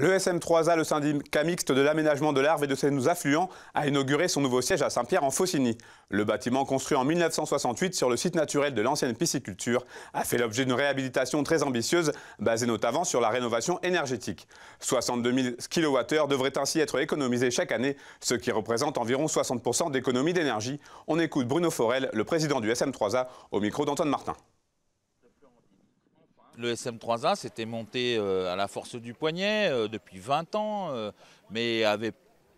Le SM3A, le syndicat mixte de l'aménagement de l'Arve et de ses affluents, a inauguré son nouveau siège à Saint-Pierre en Faucigny. Le bâtiment construit en 1968 sur le site naturel de l'ancienne pisciculture a fait l'objet d'une réhabilitation très ambitieuse, basée notamment sur la rénovation énergétique. 62 000 kWh devraient ainsi être économisés chaque année, ce qui représente environ 60% d'économie d'énergie. On écoute Bruno Forel, le président du SM3A, au micro d'Antoine Martin. Le SM3A s'était monté euh, à la force du poignet euh, depuis 20 ans, euh, mais avait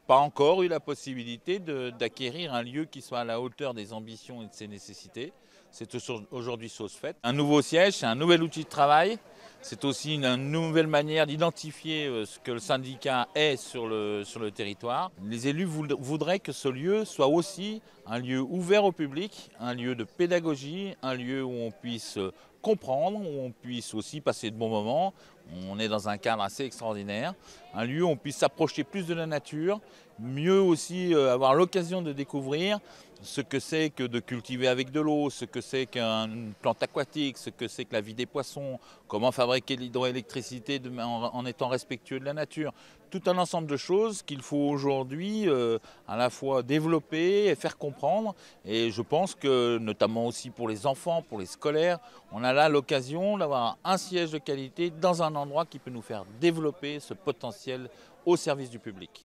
pas encore eu la possibilité d'acquérir un lieu qui soit à la hauteur des ambitions et de ses nécessités. C'est aujourd'hui sauce faite. Un nouveau siège, un nouvel outil de travail. C'est aussi une, nouvelle manière d'identifier ce que le syndicat est sur le territoire. Les élus voudraient que ce lieu soit aussi un lieu ouvert au public, un lieu de pédagogie, un lieu où on puisse comprendre, où on puisse aussi passer de bons moments. On est dans un cadre assez extraordinaire, un lieu où on puisse s'approcher plus de la nature, mieux aussi euh, avoir l'occasion de découvrir ce que c'est que de cultiver avec de l'eau, ce que c'est qu'une plante aquatique, ce que c'est que la vie des poissons, comment fabriquer l'hydroélectricité en étant respectueux de la nature. Tout un ensemble de choses qu'il faut aujourd'hui euh, à la fois développer et faire comprendre. Et je pense que, notamment aussi pour les enfants, pour les scolaires, on a a l'occasion d'avoir un siège de qualité dans un endroit qui peut nous faire développer ce potentiel au service du public.